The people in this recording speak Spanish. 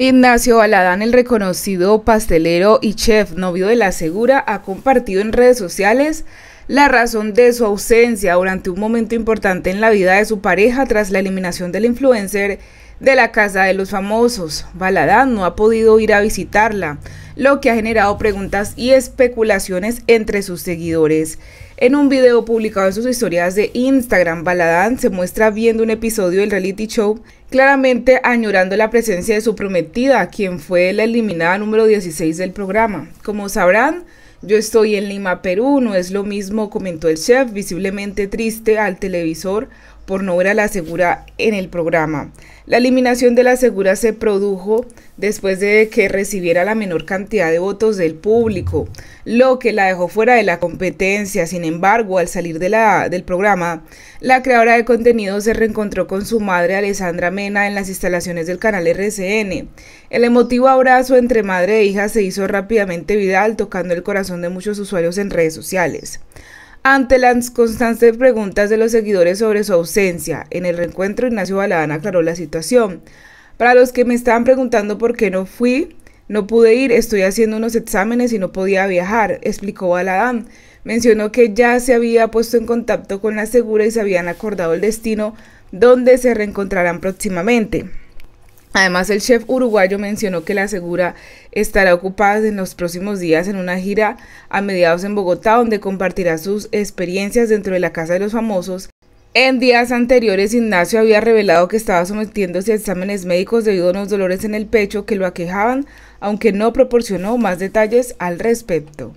Ignacio Baladán, el reconocido pastelero y chef novio de la Segura, ha compartido en redes sociales la razón de su ausencia durante un momento importante en la vida de su pareja tras la eliminación del influencer de la Casa de los Famosos. Baladán no ha podido ir a visitarla, lo que ha generado preguntas y especulaciones entre sus seguidores. En un video publicado en sus historias de Instagram, Baladán se muestra viendo un episodio del reality show, claramente añorando la presencia de su prometida, quien fue la eliminada número 16 del programa. Como sabrán, yo estoy en Lima, Perú, no es lo mismo, comentó el chef, visiblemente triste al televisor por no era la segura en el programa. La eliminación de la segura se produjo después de que recibiera la menor cantidad de votos del público, lo que la dejó fuera de la competencia. Sin embargo, al salir del programa, la creadora de contenido se reencontró con su madre Alessandra Mena en las instalaciones del canal RCN. El emotivo abrazo entre madre e hija se hizo rápidamente viral, tocando el corazón de muchos usuarios en redes sociales. Ante las constantes preguntas de los seguidores sobre su ausencia, en el reencuentro Ignacio Baladán aclaró la situación. Para los que me estaban preguntando por qué no fui, no pude ir, estoy haciendo unos exámenes y no podía viajar, explicó Baladán. Mencionó que ya se había puesto en contacto con la segura y se habían acordado el destino donde se reencontrarán próximamente. Además, el chef uruguayo mencionó que la Segura estará ocupada en los próximos días en una gira a mediados en Bogotá, donde compartirá sus experiencias dentro de la Casa de los Famosos. En días anteriores, Ignacio había revelado que estaba sometiéndose a exámenes médicos debido a unos dolores en el pecho que lo aquejaban, aunque no proporcionó más detalles al respecto.